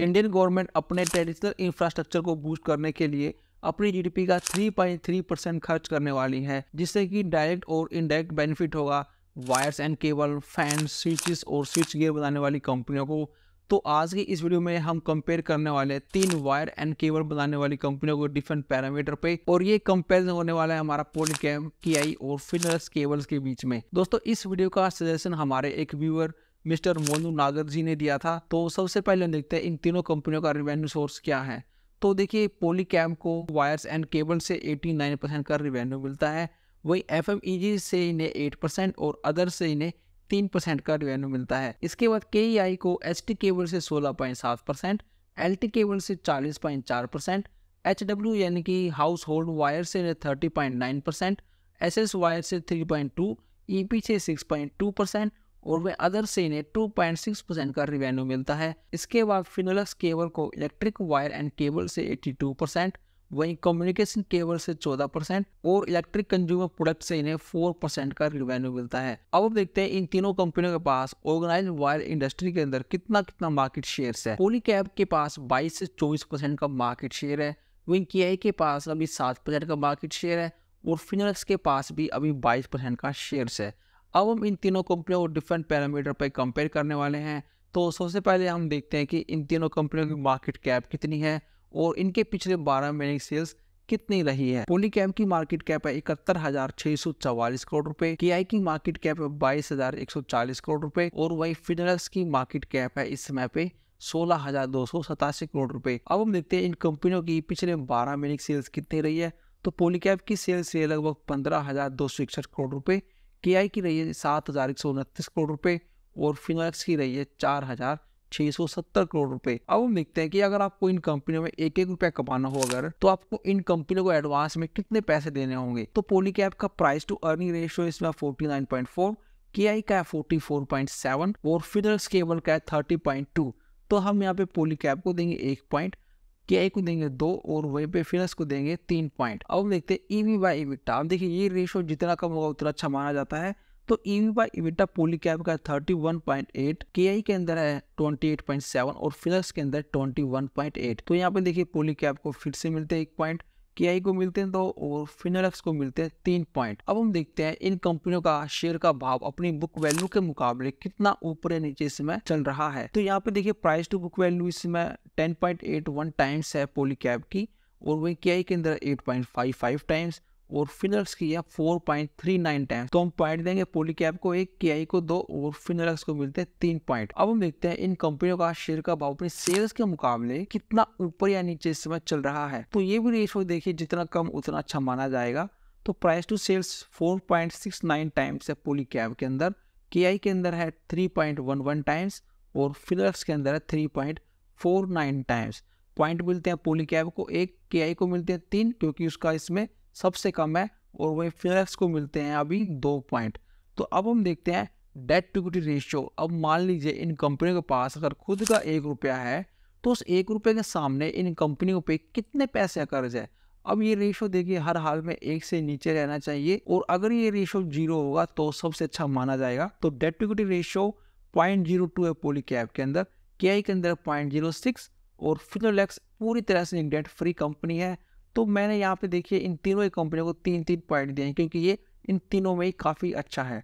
Indian government अपने traditional infrastructure को boost करने के लिए अपनी जीडीपी का 3.3 परसेंट खर्च करने वाली है जिससे कि डायरेक्ट और इनडायरेक्ट बेनिफिट होगा wires and cable fan switches और स्विच गियर बनाने वाली कंपनियों को तो आज की इस वीडियो में हम कंपेयर करने वाले तीन वायर एंड केबल बनाने वाली कंपनियों को डिफरेंट पैरामीटर पे और ये कंपेयर होने वाला है हमारा पोलिकैम की आई और फिनरस केबल्स के बीच में दोस्तों इस वीडियो का सजेशन हमारे एक व्यूअर मिस्टर मोनू नागर जी ने दिया था तो सबसे पहले देखते हैं इन तीनों कंपनियों का रिवेन्यू सोर्स क्या है तो देखिए पोली को वायर्स एंड केबल से 89 परसेंट का रिवेन्यू मिलता है वही एफ e से इन्हें 8 परसेंट और अदर से इन्हें तीन परसेंट का रिवेन्यू मिलता है इसके बाद के e को एच केबल से सोलह पॉइंट सात परसेंट एल केबल से चालीस पॉइंट चार परसेंट एच डब्ल्यू यानी कि हाउस होल्ड वायर से इन्हें thirty point nine percent S S wire से three point two E P से सिक्स पॉइंट टू परसेंट और वे अदर से इन्हें 2.6 परसेंट का रिवेन्यू मिलता है इसके बाद फिनोलक्स केबल को इलेक्ट्रिक वायर एंड केबल से 82 परसेंट वहीं कम्युनिकेशन केबल से 14 परसेंट और इलेक्ट्रिक कंज्यूमर प्रोडक्ट से इन्हें 4 परसेंट का रिवेन्यू मिलता है अब हम देखते हैं इन तीनों कंपनियों के पास ऑर्गेनाइज वायर इंडस्ट्री के अंदर कितना कितना मार्केट शेयर है कैब के पास बाईस से चौबीस परसेंट का मार्केट शेयर है वहीं के के पास अभी सात परसेंट का मार्केट शेयर है और फिनोलक्स के पास भी अभी बाईस परसेंट का शेयर है अब हम इन तीनों कंपनियों को डिफरेंट पैरामीटर पर कंपेयर करने वाले हैं तो सबसे पहले हम देखते हैं कि इन तीनों कंपनियों की मार्केट कैप कितनी है और इनके पिछले 12 महीने की सेल्स कितनी रही है पोलीकैम की मार्केट कैप है इकहत्तर हजार छह सौ चवालीस करोड़ रुपए के आई की मार्केट कैप है बाईस हजार एक सौ चालीस करोड़ रुपए और वही फिनरल्स की मार्केट कैप है इस समय पे सोलह हजार दो सौ सतासी करोड़ रुपए अब हम देखते हैं इन कंपनियों की पिछले बारह महीने की सेल्स कितनी रही है तो पोलीकैप की सेल्स रही है लगभग पंद्रह हजार दो सौ इकसठ करोड़ रुपए के आई की रही है सात हज़ार एक सौ उनतीस करोड़ रुपए और फिनोक्स की रही है चार हज़ार छः सौ सत्तर करोड़ रुपए अब हम देखते हैं कि अगर आपको इन कंपनियों में एक एक रुपया कमाना हो अगर तो आपको इन कंपनियों को एडवांस में कितने पैसे देने होंगे तो पोली कैप का प्राइस टू अर्निंग रेशियो इसमें forty nine point four K I का है फोर्टी फोर पॉइंट सेवन और फिनोक्स केबल का है थर्टी पॉइंट टू तो हम यहाँ पे पोली कैप को देंगे एक पॉइंट के को देंगे दो और वही पे फिनस को देंगे तीन पॉइंट अब देखते हैं ईवी बाई इविटा अब देखिए ये रेशो जितना कम होगा उतना अच्छा माना जाता है तो EV by EBITDA Polycab का 31.8 एट के अंदर है 28.7 और फिनस के अंदर 21.8 तो यहाँ पे देखिए पोली कैप को फिर से मिलते हैं एक पॉइंट के आई को मिलते हैं दो और फिनोलेक्स को मिलते हैं तीन पॉइंट अब हम देखते हैं इन कंपनियों का शेयर का भाव अपनी बुक वैल्यू के मुकाबले कितना ऊपर या नीचे इसमें चल रहा है तो यहाँ पे देखिए प्राइस टू बुक वैल्यू इसमें ten point eight one times है पोलिकैब की और वही के आई के अंदर eight point five five times और फिनल्स किया four point three nine time तो हम पॉइंट देंगे पोलिकैप को एक के को दो और फिनल्स को मिलते हैं तीन पॉइंट अब हम देखते हैं इन कंपनियों का शेयर का भाव अपने सेल्स के मुकाबले कितना ऊपर या नीचे इस समय चल रहा है तो ये भी रेशो देखिए जितना कम उतना अच्छा माना जाएगा तो price to sales four times है पोली कैब के अंदर के के अंदर है थ्री टाइम्स और फिनल्स के अंदर है थ्री टाइम्स पॉइंट मिलते हैं पोली कैब को एक के को मिलते हैं तीन क्योंकि उसका इसमें सबसे कम है और वही फिनेक्स को मिलते हैं अभी दो पॉइंट तो अब हम देखते हैं डेट टू इक्विटी रेशियो अब मान लीजिए इन कंपनियों के पास अगर खुद का एक रुपया है तो उस एक रुपये के सामने इन कंपनियों पे कितने पैसे कर्ज है अब ये रेशो देखिए हर हाल में एक से नीचे रहना चाहिए और अगर ये रेशो जीरो होगा तो सबसे अच्छा माना जाएगा तो debt to equity ratio point zero two है पोली कैप के अंदर के के अंदर पॉइंट जीरो सिक्स और फिनोलैक्स पूरी तरह से डेट फ्री कंपनी है तो मैंने यहाँ पे देखिए इन तीनों ही कंपनियों को तीन तीन पॉइंट दिए हैं क्योंकि ये इन तीनों में ही काफ़ी अच्छा है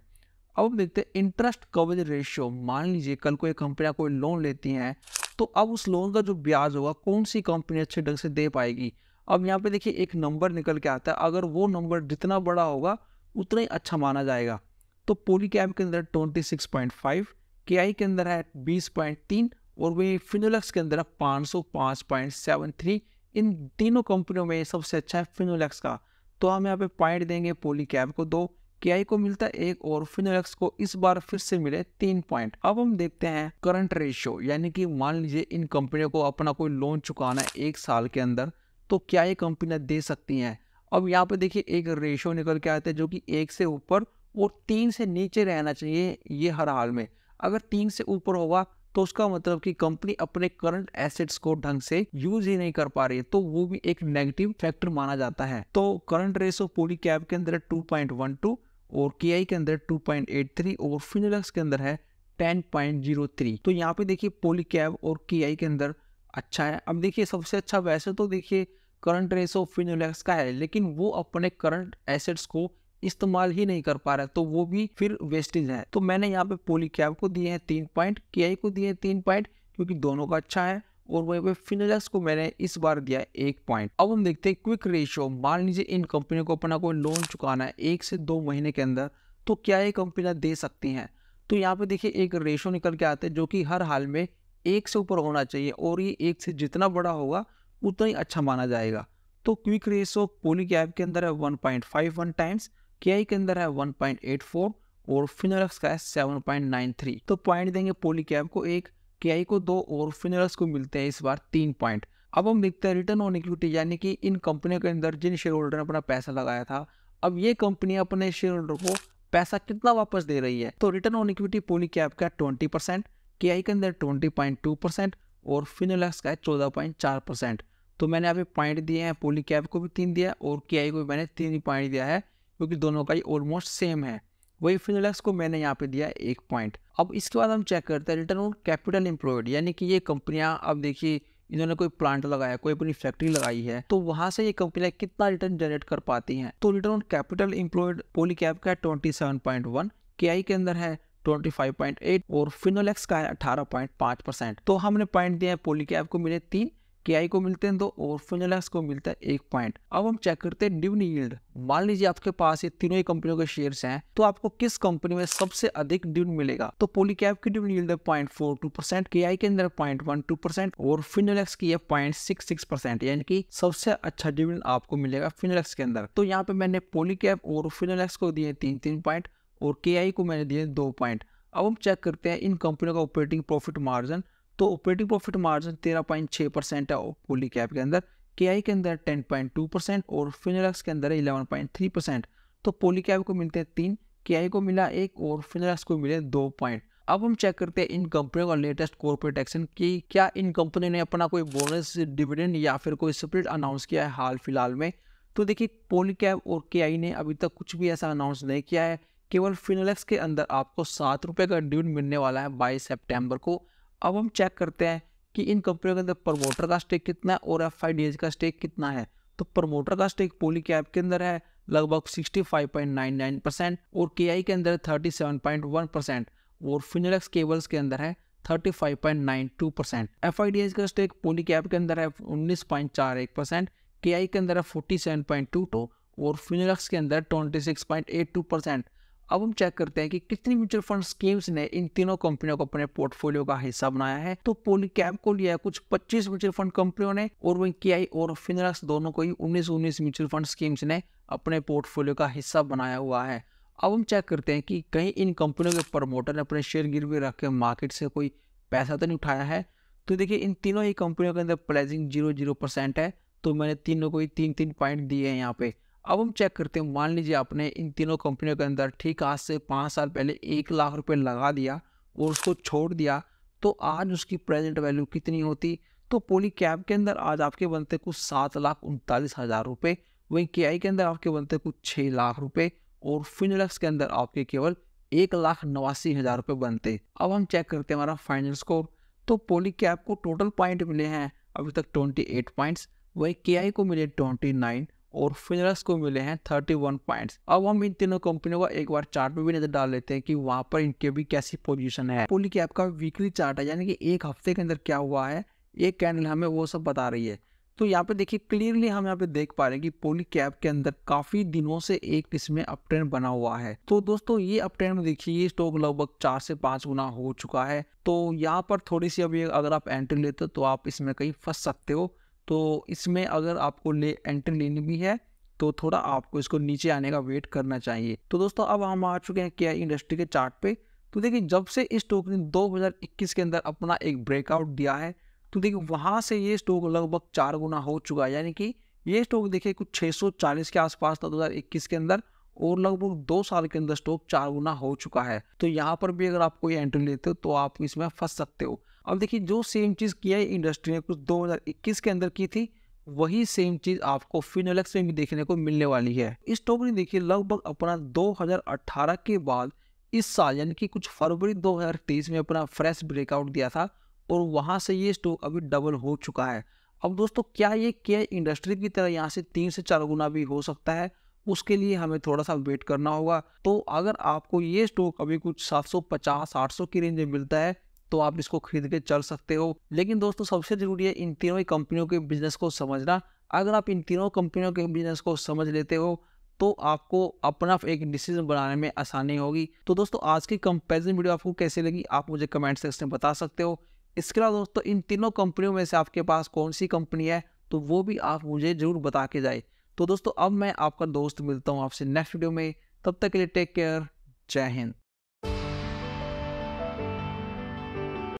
अब हम देखते हैं इंटरेस्ट कवरेज रेशियो मान लीजिए कल को कंपनियाँ कोई लोन लेती हैं तो अब उस लोन का जो ब्याज होगा कौन सी कंपनी अच्छे ढंग से दे पाएगी अब यहाँ पे देखिए एक नंबर निकल के आता है अगर वो नंबर जितना बड़ा होगा उतना ही अच्छा माना जाएगा तो पोली कैब के अंदर ट्वेंटी सिक्स पॉइंट फाइव के आई के अंदर है बीस पॉइंट तीन और वही फिनोलक्स के अंदर है पाँच सौ पाँच पॉइंट सेवन थ्री इन तीनों कंपनियों में सबसे अच्छा है फिनोलेक्स का तो हम यहाँ पे पॉइंट देंगे कैब को दो के को मिलता है एक और फिनोलेक्स को इस बार फिर से मिले तीन पॉइंट अब हम देखते हैं करंट रेशियो यानी कि मान लीजिए इन कंपनियों को अपना कोई लोन चुकाना है एक साल के अंदर तो क्या ये कंपनियाँ दे सकती हैं अब यहाँ पे देखिए एक रेशो निकल के आते हैं जो कि एक से ऊपर और तीन से नीचे रहना चाहिए ये हर हाल में अगर तीन से ऊपर होगा तो उसका मतलब कि कंपनी अपने करंट एसेट्स को ढंग से यूज ही नहीं कर पा रही है तो वो भी एक नेगेटिव फैक्टर माना जाता है तो करंट रेशो पोली कैब के अंदर टू पॉइंट वन टू और के के अंदर टू पॉइंट एट थ्री और फिनलक्स के अंदर है टेन पॉइंट जीरो थ्री तो यहाँ पे देखिए पोली कैब और के के अंदर अच्छा है अब देखिए सबसे अच्छा वैसे तो देखिए करंट रेशो फिनोलेक्स का है लेकिन वो अपने करंट एसेट्स को इस्तेमाल ही नहीं कर पा रहा है तो वो भी फिर वेस्टेज है तो मैंने यहाँ पे पोली कैब को दिए हैं तीन पॉइंट के को दिए हैं तीन पॉइंट क्योंकि दोनों का अच्छा है और वहीं पे फिनलस को मैंने इस बार दिया एक पॉइंट अब हम देखते हैं क्विक रेशियो मान लीजिए इन कंपनियों को अपना कोई लोन चुकाना है एक से दो महीने के अंदर तो क्या ये कंपनियाँ दे सकती हैं तो यहाँ पे देखिए एक रेशो निकल के आते हैं जो कि हर हाल में एक से ऊपर होना चाहिए और ये एक से जितना बड़ा होगा उतना ही अच्छा माना जाएगा तो क्विक रेशो पोली कैब के अंदर है one point five one times के आई के अंदर है 1.84 और फिनरक्स का है 7.93 तो पॉइंट देंगे कैब को एक के आई को दो और फिनरक्स को मिलते हैं इस बार तीन पॉइंट अब हम देखते हैं रिटर्न ऑन इक्विटी यानी कि इन कंपनियों के अंदर जिन शेयर होल्डर ने अपना पैसा लगाया था अब ये कंपनी अपने शेयर होल्डर को पैसा कितना वापस दे रही है तो return on equity Polycab का ट्वेंटी परसेंट के आई के अंदर ट्वेंटी पॉइंट टू परसेंट और फिनोलैक्स का है चौदह पॉइंट चार परसेंट तो मैंने अभी पॉइंट दिए हैं पोली कैब को भी तीन दिया और के आई को भी मैंने तीन पॉइंट दिया है क्योंकि दोनों का ही ऑलमोस्ट सेम है वही फिनलेक्स को मैंने यहाँ पे दिया एक पॉइंट अब इसके बाद हम चेक करते हैं रिटर्न ऑन कैपिटल एम्प्लॉयड यानी कि ये कंपनियाँ अब देखिए इन्होंने कोई प्लांट लगाया कोई अपनी फैक्ट्री लगाई है तो वहां से ये कंपनियां कितना रिटर्न जनरेट कर पाती हैं तो रिटर्न ऑन कैपिटल एम्प्लॉयड कैप का ट्वेंटी सेवन पॉइंट वन के आई के अंदर है ट्वेंटी फाइव पॉइंट एट और फिनोलेक्स का है अठारह पॉइंट पाँच परसेंट तो हमने पॉइंट दिया है पोली कैप को मिले तीन के आई को मिलते हैं दो और फिनलैक्स को मिलता है एक पॉइंट अब हम चेक करते हैं डिवन यील्ड मान लीजिए आपके पास ये तीनों ही कंपनियों के शेयर्स हैं तो आपको किस कंपनी में सबसे अधिक डिविड मिलेगा तो पोलिकैप की डिविड यील्ड है पॉइंट फोर टू परसेंट के आई के अंदर पॉइंट वन टू परसेंट और फिनोलेक्स की है पॉइंट सिक्स सिक्स परसेंट यानी कि सबसे अच्छा डिविड आपको मिलेगा फिनोलेक्स के अंदर तो यहाँ पे मैंने पोलिकैप और फिनोलेक्स को दिए तीन तीन पॉइंट और के को मैंने दिए दो पॉइंट अब हम चेक करते हैं इन कंपनियों का ऑपरेटिंग प्रॉफिट मार्जिन तो ऑपरेटिंग प्रॉफिट मार्जिन तेरह पॉइंट छः परसेंट है पोली कैप के अंदर के के अंदर टेन पॉइंट टू परसेंट और फिनरक्स के अंदर है इलेवन पॉइंट थ्री परसेंट तो पोली कैप को मिलते हैं तीन के को मिला एक और फिनरक्स को मिले दो पॉइंट अब हम चेक करते हैं इन कंपनियों का लेटेस्ट कॉर्पोरेट एक्शन कि क्या इन कंपनी ने अपना कोई बोनस डिविडेंड या फिर कोई स्प्रिट अनाउंस किया है हाल फिलहाल में तो देखिए पोली कैब और के ने अभी तक कुछ भी ऐसा अनाउंस नहीं किया है केवल फिनलेक्स के अंदर आपको सात रुपये का डिविडेंड मिलने वाला है बाईस सेप्टेम्बर को अब हम चेक करते हैं कि इन कंपनियों के अंदर प्रमोटर का स्टेक कितना है और एफ का स्टेक कितना है तो प्रमोटर का स्टेक पोली कैप के अंदर है लगभग 65.99 परसेंट और के के अंदर 37.1 परसेंट और फिनलेक्स केबल्स के अंदर है 35.92 परसेंट एफ का स्टेक पोली कैप के अंदर है 19.41 परसेंट के के अंदर है 47.22 और फिनलेक्स के अंदर 26.82 परसेंट अब हम चेक करते हैं कि कितनी म्यूचुअल फंड स्कीम्स ने इन तीनों कंपनियों को अपने पोर्टफोलियो का हिस्सा बनाया है तो पोलिकैप को लिया है कुछ 25 म्यूचुअल फंड कंपनियों ने और वही के और फिनरस दोनों को ही 19 19 म्यूचुअल फंड स्कीम्स ने अपने पोर्टफोलियो का हिस्सा बनाया हुआ है अब हम चेक करते हैं कि कहीं इन कंपनियों के प्रमोटर ने अपने शेयर गिर रख के मार्केट से कोई पैसा तो नहीं उठाया है तो देखिए इन तीनों ही कंपनियों के अंदर प्लेजिंग जीरो जीरो परसेंट है तो मैंने तीनों को ही तीन तीन पॉइंट दिए हैं यहाँ पे अब हम चेक करते हैं मान लीजिए आपने इन तीनों कंपनियों के अंदर ठीक आज से पाँच साल पहले एक लाख रुपये लगा दिया और उसको छोड़ दिया तो आज उसकी प्रेजेंट वैल्यू कितनी होती तो पोली कैब के अंदर आज आपके बनते कुछ सात लाख उनतालीस हज़ार रुपये वहीं के के अंदर आपके बनते कुछ छः लाख रुपये और फिनलक्स के अंदर आपके केवल एक लाख नवासी हज़ार रुपये बनते अब हम चेक करते हैं हमारा फाइनल स्कोर तो पोली कैब को टोटल पॉइंट मिले हैं अभी तक ट्वेंटी एट पॉइंट्स वहीं के को मिले ट्वेंटी नाइन और फिनरस को मिले हैं 31 पॉइंट्स अब हम इन तीनों कंपनियों का एक बार चार्ट में भी नजर डाल लेते हैं कि वहां पर इनके भी कैसी पोजीशन है पुल की आपका वीकली चार्ट है यानी कि एक हफ्ते के अंदर क्या हुआ है एक कैंडल हमें वो सब बता रही है तो यहाँ पे देखिए क्लियरली हम यहाँ पे देख पा रहे हैं कि पोली कैप के अंदर काफी दिनों से एक इसमें अपट्रेंड बना हुआ है तो दोस्तों ये अपट्रेंड में देखिए ये स्टॉक लगभग चार से पांच गुना हो चुका है तो यहाँ पर थोड़ी सी अभी अगर आप एंट्री लेते हो तो आप इसमें कहीं फंस सकते हो तो इसमें अगर आपको ले एंट्री लेनी भी है तो थोड़ा आपको इसको नीचे आने का वेट करना चाहिए तो दोस्तों अब हम आ चुके हैं क्या इंडस्ट्री के चार्ट पे तो देखिए जब से इस स्टॉक ने 2021 के अंदर अपना एक ब्रेकआउट दिया है तो देखिए वहाँ से ये स्टॉक लगभग चार गुना हो चुका है यानी कि ये स्टॉक देखिए कुछ 640 के आसपास था 2021 के अंदर और लगभग दो साल के अंदर स्टॉक चार गुना हो चुका है तो यहाँ पर भी अगर आप कोई एंट्री लेते हो तो आप इसमें फंस सकते हो अब देखिए जो सेम चीज़ किया इंडस्ट्री ने कुछ 2021 के अंदर की थी वही सेम चीज़ आपको फिनोलेक्स में भी देखने को मिलने वाली है इस स्टॉक ने देखिए लगभग अपना 2018 के बाद इस साल यानी कि कुछ फरवरी 2023 में अपना फ्रेश ब्रेकआउट दिया था और वहाँ से ये स्टॉक अभी डबल हो चुका है अब दोस्तों क्या ये क्या इंडस्ट्री की तरह यहाँ से तीन से चार गुना भी हो सकता है उसके लिए हमें थोड़ा सा वेट करना होगा तो अगर आपको ये स्टॉक अभी कुछ 750 800 की रेंज में मिलता है तो आप इसको खरीद के चल सकते हो लेकिन दोस्तों सबसे ज़रूरी है इन तीनों ही कंपनियों के बिजनेस को समझना अगर आप इन तीनों कंपनियों के बिजनेस को समझ लेते हो तो आपको अपना एक डिसीजन बनाने में आसानी होगी तो दोस्तों आज की कंपेरिजन वीडियो आपको कैसे लगी आप मुझे कमेंट सेक्शन में बता सकते हो इसके अलावा दोस्तों इन तीनों कंपनियों में से आपके पास कौन सी कंपनी है तो वो भी आप मुझे ज़रूर बता के जाए तो दोस्तों अब मैं आपका दोस्त मिलता हूँ आपसे नेक्स्ट वीडियो में तब तक के लिए टेक केयर जय हिंद